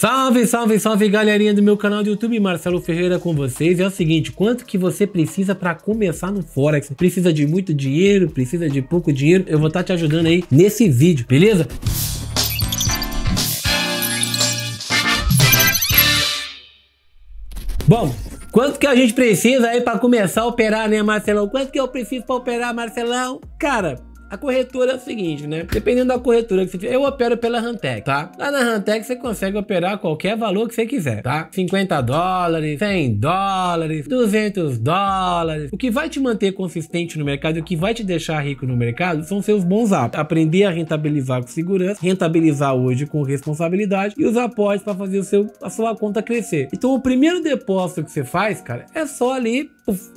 Salve, salve, salve galerinha do meu canal do YouTube, Marcelo Ferreira com vocês. É o seguinte, quanto que você precisa para começar no Forex? Precisa de muito dinheiro? Precisa de pouco dinheiro? Eu vou estar tá te ajudando aí nesse vídeo, beleza? Bom, Quanto que a gente precisa aí para começar a operar, né, Marcelão? Quanto que eu preciso para operar, Marcelão? Cara, a corretora é o seguinte, né? Dependendo da corretora que você tiver, eu opero pela Rantec, tá? Lá na Rantec você consegue operar qualquer valor que você quiser, tá? 50 dólares, 100 dólares, 200 dólares. O que vai te manter consistente no mercado e o que vai te deixar rico no mercado são seus bons hábitos. Aprender a rentabilizar com segurança, rentabilizar hoje com responsabilidade e os aportes para fazer o seu, a sua conta crescer. Então o primeiro depósito que você faz, cara, é só ali,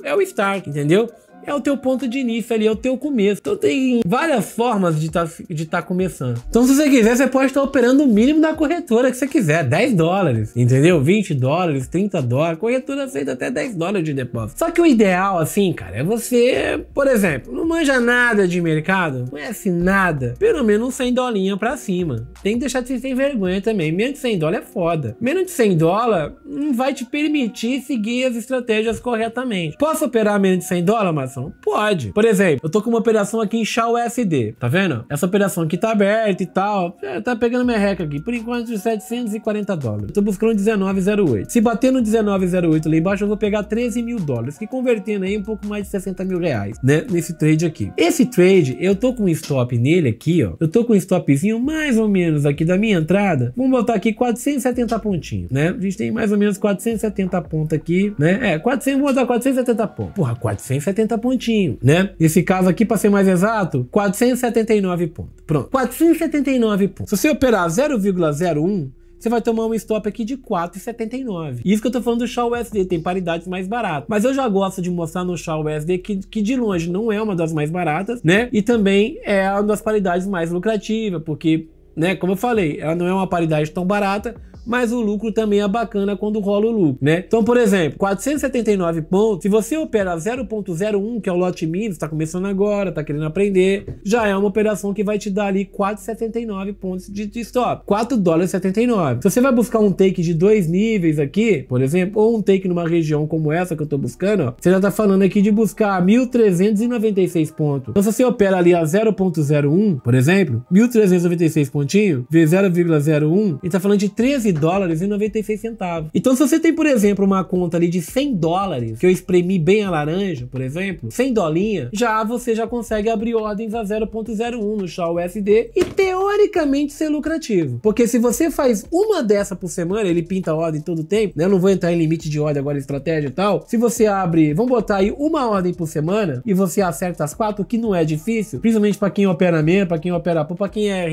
é o start, entendeu? é o teu ponto de início ali, é o teu começo. Então tem várias formas de tá, estar tá começando. Então se você quiser, você pode estar tá operando o mínimo da corretora que você quiser, 10 dólares, entendeu? 20 dólares, 30 dólares, corretora aceita até 10 dólares de depósito. Só que o ideal, assim, cara, é você, por exemplo, não manja nada de mercado, conhece nada, pelo menos 100 dolinhas pra cima. Tem que deixar de ser sem vergonha também, menos de 100 dólar é foda. Menos de 100 dólar não vai te permitir seguir as estratégias corretamente. Posso operar menos de 100 dólares, mas operação? Pode. Por exemplo, eu tô com uma operação aqui em Shao USD, tá vendo? Essa operação aqui tá aberta e tal. É, tá pegando minha reca aqui. Por enquanto, de 740 dólares. Eu tô buscando 19,08. Se bater no 19,08 lá embaixo, eu vou pegar 13 mil dólares, que convertendo aí um pouco mais de 60 mil reais, né? Nesse trade aqui. Esse trade, eu tô com um stop nele aqui, ó. Eu tô com um stopzinho mais ou menos aqui da minha entrada. Vamos botar aqui 470 pontinhos, né? A gente tem mais ou menos 470 pontos aqui, né? É, 400, vou botar 470 pontos. Porra, 470 pontinho, né? Esse caso aqui, para ser mais exato, 479 pontos. Pronto, 479 pontos. Se você operar 0,01, você vai tomar um stop aqui de 4,79. Isso que eu tô falando do Shaw USD, tem paridades mais baratas. Mas eu já gosto de mostrar no Shaw USD que, que de longe não é uma das mais baratas, né? E também é uma das paridades mais lucrativas, porque, né, como eu falei, ela não é uma paridade tão barata, mas o lucro também é bacana quando rola o lucro, né? Então, por exemplo, 479 pontos, se você opera 0.01, que é o lote mínimo, está começando agora, está querendo aprender, já é uma operação que vai te dar ali 4,79 pontos de, de stop, 4 dólares 79. Se você vai buscar um take de dois níveis aqui, por exemplo, ou um take numa região como essa que eu estou buscando, ó, você já está falando aqui de buscar 1.396 pontos. Então, se você opera ali a 0.01, por exemplo, 1.396 pontinho, v 0,01, ele está falando de 13 9 dólares e 96 centavos. Então, se você tem, por exemplo, uma conta ali de 100 dólares, que eu espremi bem a laranja, por exemplo, 100 dolinha, já você já consegue abrir ordens a 0.01 no Shaw USD e teoricamente ser lucrativo. Porque se você faz uma dessa por semana, ele pinta a ordem todo tempo, né? Eu não vou entrar em limite de ordem agora, estratégia e tal. Se você abre, vamos botar aí uma ordem por semana e você acerta as quatro, que não é difícil, principalmente para quem opera meia, para quem opera pouco, para quem é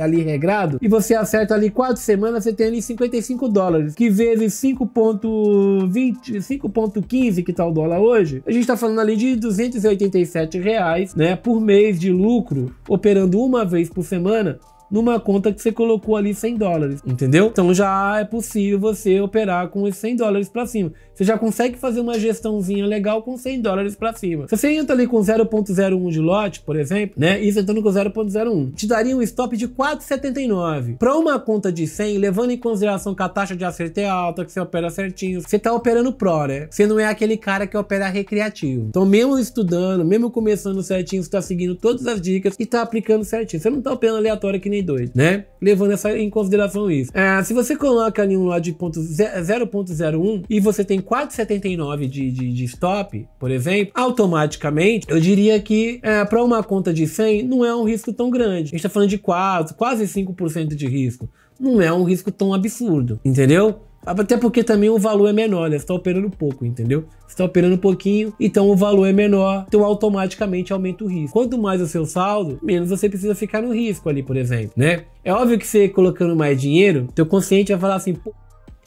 ali regrado, e você acerta ali quatro semanas, você tem ali 55 dólares, que vezes 5.20, 5.15 que tá o dólar hoje, a gente tá falando ali de 287 reais, né, por mês de lucro, operando uma vez por semana, numa conta que você colocou ali 100 dólares, entendeu? Então já é possível você operar com os 100 dólares para cima. Você já consegue fazer uma gestãozinha legal com 100 dólares para cima. Se você entra ali com 0.01 de lote, por exemplo, né? Isso entrando com 0.01, te daria um stop de 4,79. Para uma conta de 100, levando em consideração que a taxa de acerto é alta, que você opera certinho, você tá operando pro, né? Você não é aquele cara que opera recreativo. Então, mesmo estudando, mesmo começando certinho, você tá seguindo todas as dicas e tá aplicando certinho. Você não tá operando aleatório que nem né? Levando essa, em consideração isso. É, se você coloca ali um lado de 0.01 e você tem 4,79 de, de, de, stop, por exemplo, automaticamente eu diria que é, para uma conta de 100 não é um risco tão grande. A gente está falando de quase, quase 5% de risco. Não é um risco tão absurdo, entendeu? Até porque também o valor é menor, né? Você tá operando pouco, entendeu? Você tá operando pouquinho, então o valor é menor, então automaticamente aumenta o risco. Quanto mais o seu saldo, menos você precisa ficar no risco ali, por exemplo, né? É óbvio que você colocando mais dinheiro, teu consciente vai falar assim, pô,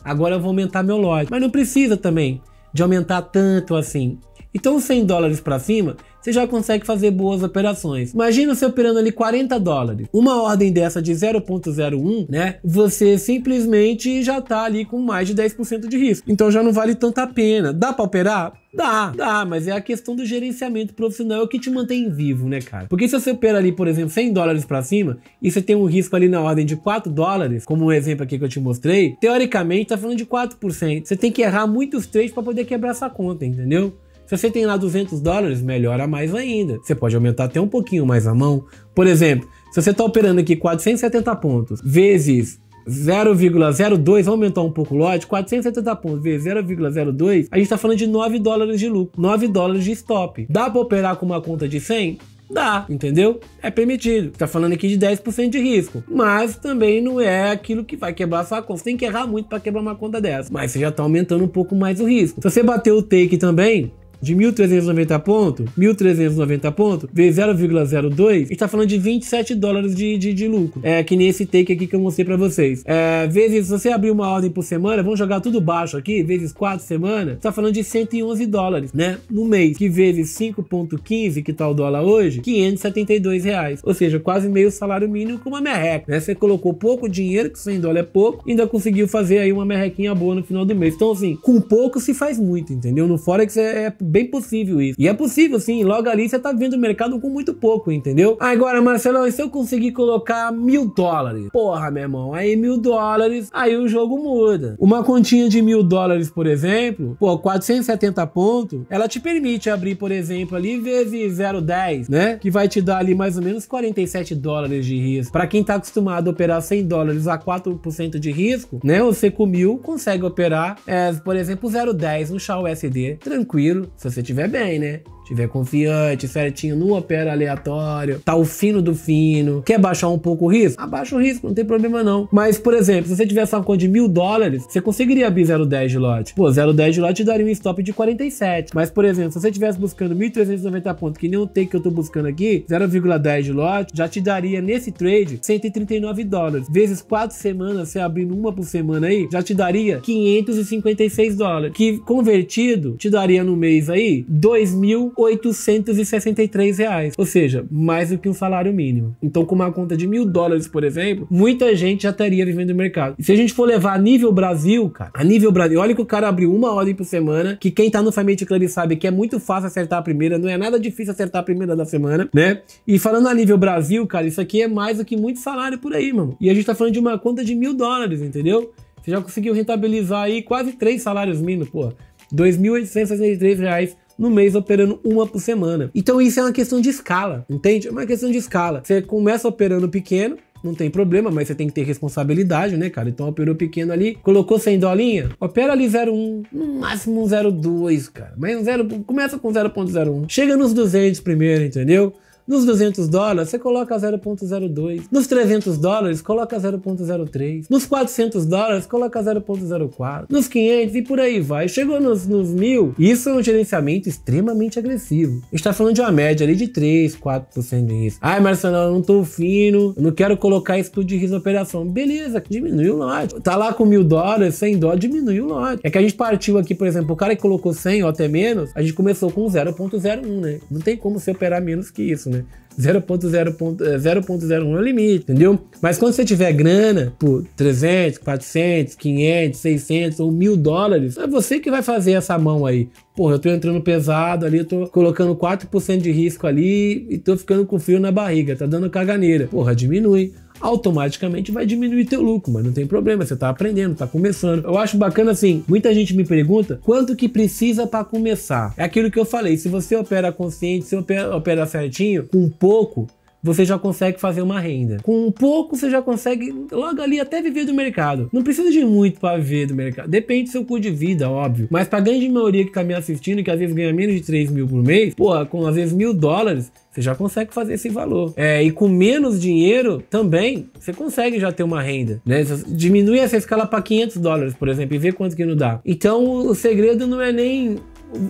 agora eu vou aumentar meu lote. Mas não precisa também de aumentar tanto assim. Então 100 dólares para cima, você já consegue fazer boas operações. Imagina você operando ali 40 dólares. Uma ordem dessa de 0.01, né? Você simplesmente já tá ali com mais de 10% de risco. Então já não vale tanta pena. Dá para operar? Dá, dá, mas é a questão do gerenciamento profissional é que te mantém vivo, né, cara? Porque se você opera ali, por exemplo, 100 dólares para cima e você tem um risco ali na ordem de 4 dólares, como o um exemplo aqui que eu te mostrei, teoricamente tá falando de 4%. Você tem que errar muitos trades para poder quebrar essa conta, entendeu? Se você tem lá 200 dólares, melhora mais ainda. Você pode aumentar até um pouquinho mais a mão. Por exemplo, se você está operando aqui 470 pontos vezes 0,02, aumentar um pouco o lote, 470 pontos vezes 0,02, a gente está falando de 9 dólares de lucro, 9 dólares de stop. Dá para operar com uma conta de 100? Dá, entendeu? É permitido. Tá falando aqui de 10% de risco. Mas também não é aquilo que vai quebrar sua conta. Você tem que errar muito para quebrar uma conta dessa. Mas você já tá aumentando um pouco mais o risco. Se você bater o take também, de 1.390 ponto, 1.390 ponto, vezes 0,02, está falando de 27 dólares de, de, de, lucro. É que nem esse take aqui que eu mostrei para vocês. É, vezes, se você abrir uma ordem por semana, vamos jogar tudo baixo aqui, vezes 4 semanas, está falando de 111 dólares, né? No mês, que vezes 5,15, que tá o dólar hoje, 572 reais. Ou seja, quase meio salário mínimo com uma merreca, né? Você colocou pouco dinheiro, que 100 dólares é pouco, ainda conseguiu fazer aí uma merrequinha boa no final do mês. Então, assim, com pouco se faz muito, entendeu? No Forex é, é bem possível isso. E é possível sim, logo ali você tá vendo o mercado com muito pouco, entendeu? Agora, Marcelão, e se eu conseguir colocar mil dólares? Porra, meu irmão, aí mil dólares, aí o jogo muda. Uma continha de mil dólares, por exemplo, pô, 470 pontos, ela te permite abrir, por exemplo, ali vezes 0,10, né? Que vai te dar ali mais ou menos 47 dólares de risco. Para quem tá acostumado a operar 100 dólares a 4% de risco, né? Você com mil consegue operar, é, por exemplo, 0,10 no Shaw USD, tranquilo, se você estiver bem, né? tiver confiante, certinho, não opera aleatório, tá o fino do fino, quer baixar um pouco o risco? Abaixa o risco, não tem problema não. Mas, por exemplo, se você tivesse uma conta de mil dólares, você conseguiria abrir 0,10 de lote. Pô, 0,10 de lote daria um stop de 47. Mas, por exemplo, se você estivesse buscando 1.390 pontos, que nem o take que eu tô buscando aqui, 0,10 de lote, já te daria nesse trade 139 dólares. Vezes 4 semanas, você abrindo uma por semana aí, já te daria 556 dólares. Que convertido, te daria no mês aí 2.000 863 reais, ou seja, mais do que um salário mínimo. Então, com uma conta de mil dólares, por exemplo, muita gente já estaria vivendo no mercado. E se a gente for levar a nível Brasil, cara, a nível Brasil, olha que o cara abriu uma ordem por semana, que quem tá no Family Club sabe que é muito fácil acertar a primeira, não é nada difícil acertar a primeira da semana, né? E falando a nível Brasil, cara, isso aqui é mais do que muito salário por aí, mano. E a gente tá falando de uma conta de mil dólares, entendeu? Você já conseguiu rentabilizar aí quase três salários mínimos, pô. R$ 2.863 no mês operando uma por semana. Então isso é uma questão de escala, entende? É uma questão de escala. Você começa operando pequeno, não tem problema, mas você tem que ter responsabilidade, né, cara? Então operou pequeno ali, colocou 100 dolinha, opera ali 0,1, no máximo 0,2, cara. Mas zero começa com 0,01. Chega nos 200 primeiro, entendeu? Nos 200 dólares, você coloca 0.02. Nos 300 dólares, coloca 0.03. Nos 400 dólares, coloca 0.04. Nos 500 e por aí vai. Chegou nos, nos 1.000, isso é um gerenciamento extremamente agressivo. A gente tá falando de uma média ali de 3, 4% de risco. Ai, Marcelo, eu não tô fino, eu não quero colocar isso tudo de risco operação. Beleza, diminuiu o lote. Tá lá com 1.000 dólares, 100 dólares, diminuiu o lote. É que a gente partiu aqui, por exemplo, o cara que colocou 100 ou até menos, a gente começou com 0.01, né? Não tem como se operar menos que isso, né? né? 0.01 é, é o limite, entendeu? Mas quando você tiver grana por 300, 400, 500, 600 ou 1000 dólares, é você que vai fazer essa mão aí. Porra, eu tô entrando pesado ali, eu tô colocando 4% de risco ali e tô ficando com frio na barriga, tá dando caganeira. Porra, diminui automaticamente vai diminuir teu lucro, mas não tem problema, você está aprendendo, está começando. Eu acho bacana assim, muita gente me pergunta quanto que precisa para começar. É aquilo que eu falei, se você opera consciente, se opera, opera certinho, com pouco, você já consegue fazer uma renda. Com um pouco você já consegue logo ali até viver do mercado. Não precisa de muito para viver do mercado. Depende do seu custo de vida, óbvio. Mas para a grande maioria que está me assistindo, que às vezes ganha menos de 3 mil por mês, pô, com às vezes mil dólares, você já consegue fazer esse valor. É, e com menos dinheiro também, você consegue já ter uma renda. Né? Diminui essa escala para 500 dólares, por exemplo, e vê quanto que não dá. Então o segredo não é nem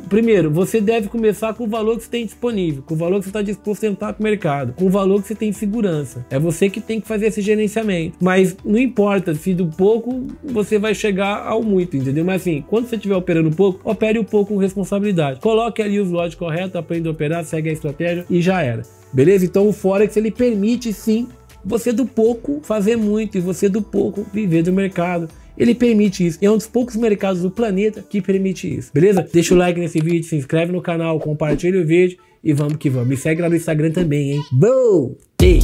Primeiro, você deve começar com o valor que você tem disponível, com o valor que você está disposto a entrar para o mercado, com o valor que você tem segurança. É você que tem que fazer esse gerenciamento. Mas não importa se do pouco você vai chegar ao muito, entendeu? Mas assim, quando você estiver operando pouco, opere o um pouco com responsabilidade. Coloque ali os lotes corretos, aprenda a operar, segue a estratégia e já era. Beleza? Então o Forex ele permite sim você do pouco fazer muito e você do pouco viver do mercado. Ele permite isso. É um dos poucos mercados do planeta que permite isso. Beleza? Deixa o like nesse vídeo, se inscreve no canal, compartilha o vídeo e vamos que vamos. Me segue lá no Instagram também, hein? Boom! Ei!